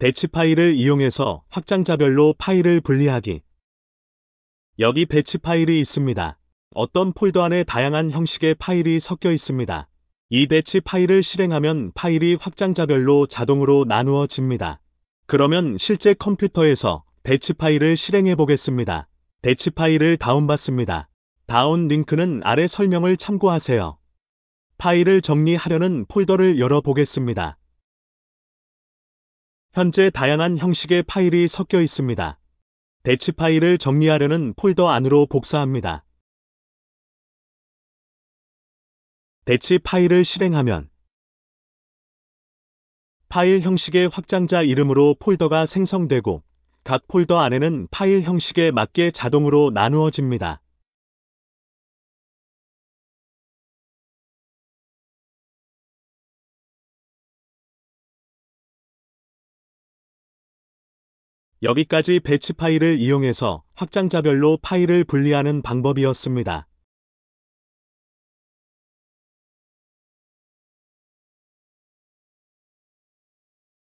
배치 파일을 이용해서 확장자별로 파일을 분리하기. 여기 배치 파일이 있습니다. 어떤 폴더 안에 다양한 형식의 파일이 섞여 있습니다. 이 배치 파일을 실행하면 파일이 확장자별로 자동으로 나누어집니다. 그러면 실제 컴퓨터에서 배치 파일을 실행해 보겠습니다. 배치 파일을 다운받습니다. 다운 링크는 아래 설명을 참고하세요. 파일을 정리하려는 폴더를 열어보겠습니다. 현재 다양한 형식의 파일이 섞여 있습니다. 배치 파일을 정리하려는 폴더 안으로 복사합니다. 배치 파일을 실행하면 파일 형식의 확장자 이름으로 폴더가 생성되고 각 폴더 안에는 파일 형식에 맞게 자동으로 나누어집니다. 여기까지 배치 파일을 이용해서 확장자별로 파일을 분리하는 방법이었습니다.